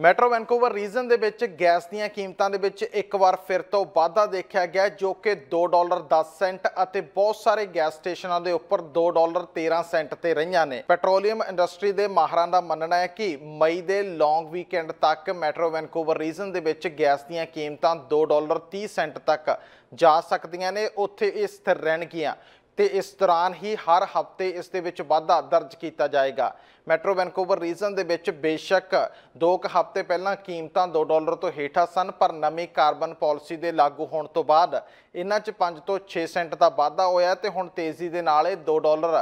metro Vancouver region ਦੇ ਵਿੱਚ gas ਦੀਆਂ ਕੀਮਤਾਂ ਦੇ ਵਿੱਚ ਇੱਕ ਵਾਰ ਫਿਰ ਤੋਂ ਵਾਧਾ ਦੇਖਿਆ ਗਿਆ ਜੋ ਕਿ 2 ਡਾਲਰ 10 ਸੈਂਟ ਅਤੇ ਬਹੁਤ ਸਾਰੇ ਗੈਸ ਸਟੇਸ਼ਨਾਂ ਦੇ ਉੱਪਰ 2 ਡਾਲਰ 13 ਸੈਂਟ ਤੇ ਰਹੀਆਂ ਨੇ ਪੈਟਰੋਲੀਅਮ ਇੰਡਸਟਰੀ ਦੇ ਮਾਹਰਾਂ ਦਾ ਮੰਨਣਾ ਹੈ ਕਿ ਮਈ ਦੇ ਲੌਂਗ ਵੀਕਐਂਡ ਤੱਕ ਮੈਟਰੋ ਵੈਨਕੂਵਰ ਰੀਜਨ ਦੇ ਵਿੱਚ ਗੈਸ ਦੀਆਂ ਕੀਮਤਾਂ 2 ਡਾਲਰ 30 ਸੈਂਟ ਤੱਕ ਜਾ ਸਕਦੀਆਂ ਨੇ ਉੱਥੇ ਇਹ ਸਥਿਰ ਰਹਿਣਗੀਆਂ ਤੇ ਇਸ ਦੌਰਾਨ ਹੀ ਹਰ ਹਫ਼ਤੇ ਇਸ ਦੇ ਵਿੱਚ ਵਾਧਾ ਦਰਜ ਕੀਤਾ ਜਾਏਗਾ ਮੈਟਰੋ ਵੈਨਕੂਵਰ ਰੀਜਨ ਦੇ ਵਿੱਚ ਬੇਸ਼ੱਕ ਦੋ ਕ ਹਫ਼ਤੇ ਪਹਿਲਾਂ ਕੀਮਤਾਂ 2 ਡਾਲਰ ਤੋਂ ਹੇਠਾਂ ਸਨ ਪਰ ਨਵੀਂ ਕਾਰਬਨ ਪਾਲਿਸੀ ਦੇ ਲਾਗੂ ਹੋਣ ਤੋਂ ਬਾਅਦ ਇਹਨਾਂ 'ਚ 5 ਤੋਂ 6 ਸੈਂਟ ਦਾ ਵਾਧਾ ਹੋਇਆ ਤੇ ਹੁਣ ਤੇਜ਼ੀ ਦੇ ਨਾਲ ਇਹ 2 ਡਾਲਰ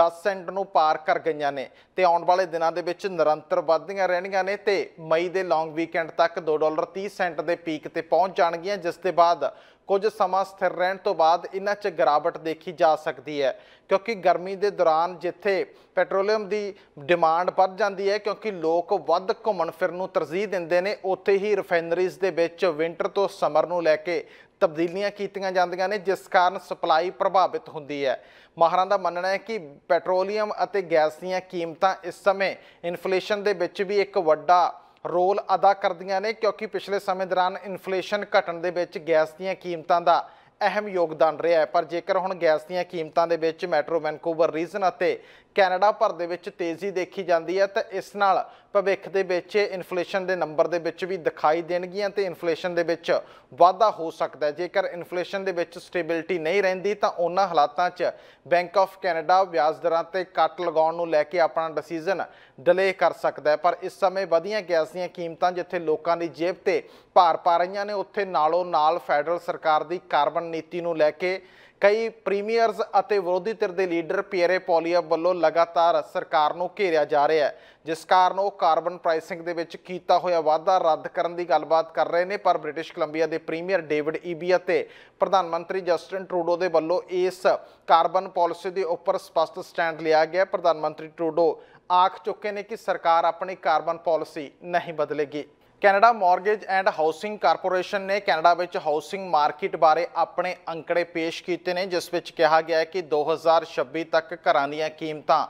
10 ਸੈਂਟ ਨੂੰ ਪਾਰ ਕਰ ਗਈਆਂ ਨੇ ਤੇ ਆਉਣ ਵਾਲੇ ਦਿਨਾਂ ਦੇ ਵਿੱਚ ਨਿਰੰਤਰ ਵਧਦੀਆਂ ਰਹਿਣਗੀਆਂ ਨੇ ਤੇ ਮਈ ਦੇ ਲੌਂਗ ਵੀਕਐਂਡ ਤੱਕ 2 ਡਾਲਰ 30 ਸੈਂਟ ਦੇ ਪੀਕ ਤੇ ਪਹੁੰਚ ਜਾਣਗੀਆਂ ਜਿਸ ਦੇ ਬਾਅਦ ਕੁਝ ਸਮਾਂ ਸਥਿਰ ਰਹਿਣ ਤੋਂ ਬਾਅਦ ਇਹਨਾਂ 'ਚ ਗਰਾਵਟ ਦੇਖੀ ਜਾ ਸਕਦੀ ਹੈ ਕਿਉਂਕਿ ਗਰਮੀ ਦੇ ਦੌਰਾਨ ਜਿੱਥੇ ਪੈਟਰੋਲੀਅਮ ਦੀ ਡਿਮਾਂਡ ਵੱਧ ਜਾਂਦੀ ਹੈ ਕਿਉਂਕਿ ਲੋਕ ਵੱਧ ਘੁੰਮਣ ਫਿਰਨ ਨੂੰ ਤਰਜੀਹ ਦਿੰਦੇ ਨੇ ਉੱਥੇ ਹੀ ਰਿਫਾਈਨਰੀਜ਼ ਦੇ ਵਿੱਚ ਵਿంటర్ ਤੋਂ ਸਮਰ ਨੂੰ ਲੈ ਕੇ ਤਬਦੀਲੀਆਂ ਕੀਤੀਆਂ ਜਾਂਦੀਆਂ ਨੇ ਜਿਸ ਕਾਰਨ ਸਪਲਾਈ ਪ੍ਰਭਾਵਿਤ ਹੁੰਦੀ ਹੈ ਮਾਹਰਾਂ ਦਾ ਮੰਨਣਾ ਹੈ ਕਿ ਪੈਟਰੋਲੀਅਮ ਅਤੇ ਗੈਸ ਦੀਆਂ ਕੀਮਤਾਂ ਇਸ ਸਮੇਂ ਇਨਫਲੇਸ਼ਨ ਦੇ ਵਿੱਚ ਵੀ ਇੱਕ ਵੱਡਾ ਰੋਲ ਅਦਾ ਕਰਦੀਆਂ ਨੇ ਕਿਉਂਕਿ ਪਿਛਲੇ ਸਮੇਂ ਦੌਰਾਨ ਇਨਫਲੇਸ਼ਨ ਘਟਣ ਦੇ ਵਿੱਚ ਗੈਸ ਦੀਆਂ ਕੀਮਤਾਂ ਦਾ ਅਹਿਮ ਯੋਗਦਾਨ ਰਿਹਾ ਹੈ ਪਰ ਜੇਕਰ ਹੁਣ ਗੈਸ ਦੀਆਂ ਕੀਮਤਾਂ ਦੇ ਵਿੱਚ ਮੈਟਰੋ ਵੈਨਕੂਵਰ ਰੀਜਨ ਅਤੇ ਕੈਨੇਡਾ ਭਰ ਦੇ ਵਿੱਚ ਤੇਜ਼ੀ ਦੇਖੀ ਜਾਂਦੀ ਹੈ ਤਾਂ ਇਸ ਨਾਲ ਭਵਿੱਖ ਦੇ ਵਿੱਚ ਇਨਫਲੇਸ਼ਨ ਦੇ ਨੰਬਰ ਦੇ ਵਿੱਚ ਵੀ ਦਿਖਾਈ ਦੇਣਗੀਆਂ ਤੇ ਇਨਫਲੇਸ਼ਨ ਦੇ ਵਿੱਚ ਵਾਧਾ ਹੋ ਸਕਦਾ ਹੈ ਜੇਕਰ ਇਨਫਲੇਸ਼ਨ ਦੇ ਵਿੱਚ ਸਟੇਬਿਲਿਟੀ ਨਹੀਂ ਰਹਿੰਦੀ ਤਾਂ ਉਹਨਾਂ ਹਾਲਾਤਾਂ 'ਚ ਬੈਂਕ ਆਫ ਕੈਨੇਡਾ ਵਿਆਜ ਦਰਾਂ ਤੇ ਕੱਟ ਲਗਾਉਣ ਨੂੰ ਲੈ ਕੇ ਆਪਣਾ ਡਿਸੀਜਨ ਡਿਲੇ ਕਰ ਸਕਦਾ ਪਰ ਇਸ ਸਮੇਂ ਵਧੀਆਂ ਗੈਸ ਦੀਆਂ ਕੀਮਤਾਂ ਜਿੱਥੇ ਲੋਕਾਂ ਦੀ ਜੇਬ ਤੇ ਭਾਰ ਪਾ ਰਹੀਆਂ ਨੇ ਉੱਥੇ ਨਾਲੋਂ ਨਾਲ ਫੈਡਰਲ ਸਰਕਾਰ ਦੀ ਕਾਰਬਨ ਨੀਤੀ ਨੂੰ ਲੈ ਕੇ ਕਈ ਪ੍ਰੀਮੀਅਰਸ ਅਤੇ ਵਿਰੋਧੀ ਧਿਰ ਦੇ ਲੀਡਰ ਪੀਰੇ ਪੋਲੀਆ ਵੱਲੋਂ ਲਗਾਤਾਰ ਸਰਕਾਰ ਨੂੰ ਘੇਰਿਆ ਜਾ ਰਿਹਾ ਹੈ ਜਿਸ ਕਾਰਨ ਉਹ ਕਾਰਬਨ ਪ੍ਰਾਈਸਿੰਗ ਦੇ ਵਿੱਚ ਕੀਤਾ ਹੋਇਆ ਵਾਅਦਾ ਰੱਦ ਕਰਨ ਦੀ ਗੱਲਬਾਤ ਕਰ ਰਹੇ ਨੇ ਪਰ ਬ੍ਰਿਟਿਸ਼ ਕੋਲੰਬੀਆ ਦੇ ਪ੍ਰੀਮੀਅਰ ਡੇਵਿਡ ਈਬੀ ਅਤੇ ਪ੍ਰਧਾਨ ਮੰਤਰੀ ਜਸਟਿਨ ਟਰੂਡੋ ਦੇ ਵੱਲੋਂ ਇਸ ਕਾਰਬਨ ਪਾਲਿਸੀ ਦੇ ਉੱਪਰ ਸਪਸ਼ਟ ਸਟੈਂਡ ਲਿਆ ਗਿਆ ਪ੍ਰਧਾਨ ਮੰਤਰੀ ਟਰੂਡੋ ਆਖ ਚੁੱਕੇ ਨੇ ਕਿ ਸਰਕਾਰ ਆਪਣੀ ਕਾਰਬਨ ਪਾਲਿਸੀ ਨਹੀਂ ਬਦਲੇਗੀ Canada mortgage and housing corporation ਨੇ ਕੈਨੇਡਾ ਵਿੱਚ ਹਾਊਸਿੰਗ ਮਾਰਕੀਟ ਬਾਰੇ ਆਪਣੇ ਅੰਕੜੇ ਪੇਸ਼ ਕੀਤੇ ਨੇ ਜਿਸ ਵਿੱਚ ਕਿਹਾ ਗਿਆ ਹੈ ਕਿ 2026 ਤੱਕ ਘਰਾਂ ਦੀਆਂ ਕੀਮਤਾਂ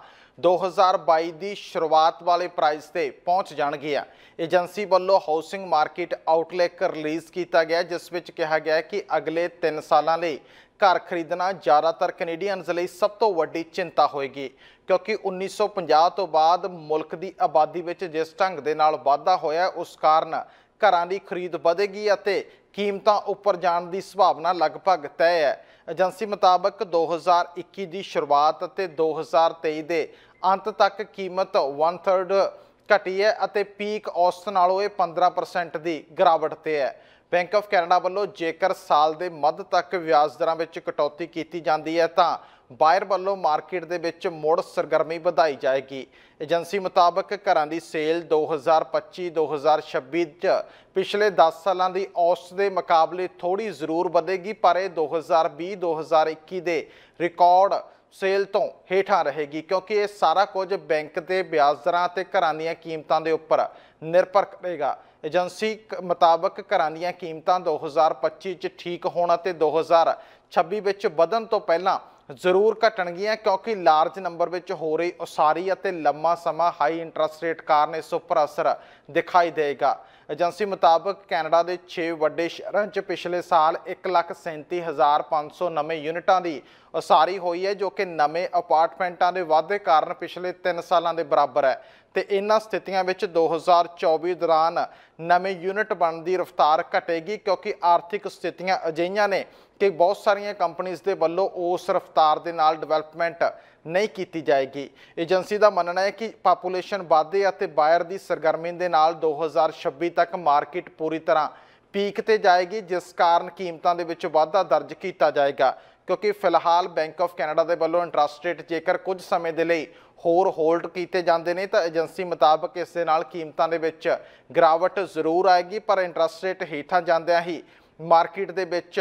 2022 ਦੀ ਸ਼ੁਰੂਆਤ ਵਾਲੇ ਪ੍ਰਾਈਸ ਤੇ ਪਹੁੰਚ ਆ ਏਜੰਸੀ ਵੱਲੋਂ ਹਾਊਸਿੰਗ ਮਾਰਕੀਟ ਆਊਟਲੁੱਕ ਰਿਲੀਜ਼ ਕੀਤਾ ਗਿਆ ਜਿਸ ਵਿੱਚ ਕਿਹਾ ਗਿਆ ਕਿ ਅਗਲੇ 3 ਸਾਲਾਂ ਲਈ ਘਰ ਖਰੀਦਣਾ ਜ਼ਿਆਦਾਤਰ ਕੈਨੇਡੀਅਨਜ਼ ਲਈ ਸਭ ਤੋਂ ਵੱਡੀ ਚਿੰਤਾ ਹੋਏਗੀ ਕਿਉਂਕਿ 1950 ਤੋਂ ਬਾਅਦ ਮੁਲਕ ਦੀ ਆਬਾਦੀ ਵਿੱਚ ਜਿਸ ਢੰਗ ਦੇ ਨਾਲ ਵਾਧਾ ਹੋਇਆ ਉਸ ਕਾਰਨ ਘਰਾਂ ਦੀ ਖਰੀਦ ਵਧੇਗੀ ਅਤੇ ਕੀਮਤਾਂ ਉੱਪਰ ਜਾਣ ਦੀ ਸੰਭਾਵਨਾ ਲਗਭਗ ਤੈਅ ਹੈ ਏਜੰਸੀ ਮੁਤਾਬਕ 2021 ਦੀ ਸ਼ੁਰੂਆਤ ਅਤੇ 2023 ਦੇ ਅੰਤ ਤੱਕ ਕੀਮਤ 1/3 ਘਟੀ ਹੈ ਅਤੇ ਪੀਕ ਔਸਤ ਨਾਲੋਂ ਇਹ 15% ਦੀ ਗਿਰਾਵਟ ਤੇ ਹੈ ਬੈਂਕ ਆਫ ਕੈਨੇਡਾ ਵੱਲੋਂ ਜੇਕਰ ਸਾਲ ਦੇ ਮੱਧ ਤੱਕ ਵਿਆਜ ਦਰਾਂ ਵਿੱਚ ਕਟੌਤੀ ਕੀਤੀ ਜਾਂਦੀ ਹੈ ਤਾਂ ਬਾਇਰ ਵੱਲੋਂ ਮਾਰਕੀਟ ਦੇ ਵਿੱਚ ਮੋੜ ਸਰਗਰਮੀ ਵਧਾਈ ਜਾਏਗੀ ਏਜੰਸੀ ਮੁਤਾਬਕ ਘਰਾਂ ਦੀ ਸੇਲ 2025-2026 ਚ ਪਿਛਲੇ 10 ਸਾਲਾਂ ਦੀ ਔਸਤ ਦੇ ਮੁਕਾਬਲੇ ਥੋੜੀ ਜ਼ਰੂਰ ਵਧੇਗੀ ਪਰ ਇਹ 2020-2021 ਦੇ ਰਿਕਾਰਡ ਸੇਲ ਤੋਂ ਹੇਠਾਂ ਰਹੇਗੀ ਕਿਉਂਕਿ ਇਹ ਸਾਰਾ ਕੁਝ ਬੈਂਕ ਦੇ ਵਿਆਜ ਦਰਾਂ ਤੇ ਘਰਾਂ ਦੀਆਂ ਕੀਮਤਾਂ ਦੇ ਉੱਪਰ ਨਿਰਭਰ ਕਰੇਗਾ ਏਜੰਸੀ ਮੁਤਾਬਕ ਘਰਾਂ ਦੀਆਂ ਕੀਮਤਾਂ 2025 ਚ ਠੀਕ ਹੋਣ ਅਤੇ 2026 ਵਿੱਚ ਵਧਣ ਤੋਂ ਪਹਿਲਾਂ ਜ਼ਰੂਰ ਘਟਣਗੀਆਂ ਕਿਉਂਕਿ ਲਾਰਜ ਨੰਬਰ ਵਿੱਚ ਹੋ ਰਹੀ ਉਸਾਰੀ ਅਤੇ ਲੰਮਾ ਸਮਾਂ ਹਾਈ ਇੰਟਰਸਟ ਰੇਟ ਕਾਰਨ ਇਸ ਉੱਪਰ ਅਸਰ ਦਿਖਾਈ ਦੇਗਾ ਏਜੰਸੀ ਮੁਤਾਬਕ ਕੈਨੇਡਾ ਦੇ 6 ਵੱਡੇ ਸ਼ਹਿਰਾਂ 'ਚ ਪਿਛਲੇ ਸਾਲ 1,37,500 ਨਵੇਂ ਯੂਨਿਟਾਂ ਦੀ ਉਸਾਰੀ ਹੋਈ ਹੈ ਜੋ ਕਿ ਨਵੇਂ ਅਪਾਰਟਮੈਂਟਾਂ ਦੇ ਵਾਧੇ ਕਾਰਨ ਪਿਛਲੇ 3 ਸਾਲਾਂ ਦੇ ਬਰਾਬਰ ਹੈ ਤੇ ਇਨ੍ਹਾਂ ਸਥਿਤੀਆਂ ਵਿੱਚ 2024 ਦੌਰਾਨ ਨਵੇਂ ਯੂਨਿਟ ਬਣਨ ਦੀ ਰਫ਼ਤਾਰ ਘਟੇਗੀ ਕਿਉਂਕਿ ਆਰਥਿਕ ਸਥਿਤੀਆਂ ਅਜਈਆਂ ਨੇ ਕਿ ਬਹੁਤ ਸਾਰੀਆਂ ਕੰਪਨੀਆਂ ਦੇ ਵੱਲੋਂ ਉਸ ਰਫ਼ਤਾਰ ਦੇ ਨਾਲ ਡਿਵੈਲਪਮੈਂਟ ਨਹੀਂ ਕੀਤੀ ਜਾਏਗੀ ਏਜੰਸੀ ਦਾ ਮੰਨਣਾ ਹੈ ਕਿ ਪਾਪੂਲੇਸ਼ਨ ਵਾਧੇ ਅਤੇ ਬਾਇਰ ਦੀ ਸਰਗਰਮੀ ਦੇ ਨਾਲ 2026 ਤੱਕ ਮਾਰਕੀਟ ਪੂਰੀ ਤਰ੍ਹਾਂ ਪੀਕ ਤੇ ਜਾਏਗੀ ਜਿਸ ਕਾਰਨ ਕੀਮਤਾਂ ਦੇ ਵਿੱਚ ਵਾਧਾ ਦਰਜ ਕੀਤਾ ਜਾਏਗਾ ਕਿਉਂਕਿ ਫਿਲਹਾਲ ਬੈਂਕ ਆਫ ਕੈਨੇਡਾ ਦੇ ਵੱਲੋਂ ਇੰਟਰਸਟ ਰੇਟ ਜੇਕਰ ਕੁਝ ਸਮੇਂ ਦੇ ਲਈ ਹੋਰ ਹੋਲਡ ਕੀਤੇ ਜਾਂਦੇ ਨੇ ਤਾਂ ਏਜੰਸੀ ਮੁਤਾਬਕ ਇਸ ਦੇ ਨਾਲ ਕੀਮਤਾਂ ਦੇ ਵਿੱਚ ਗਰਾਵਟ ਜ਼ਰੂਰ ਆਏਗੀ ਪਰ ਇੰਟਰਸਟ ਰੇਟ ਹੇਠਾਂ ਜਾਂਦਿਆਂ ਹੀ ਮਾਰਕੀਟ ਦੇ ਵਿੱਚ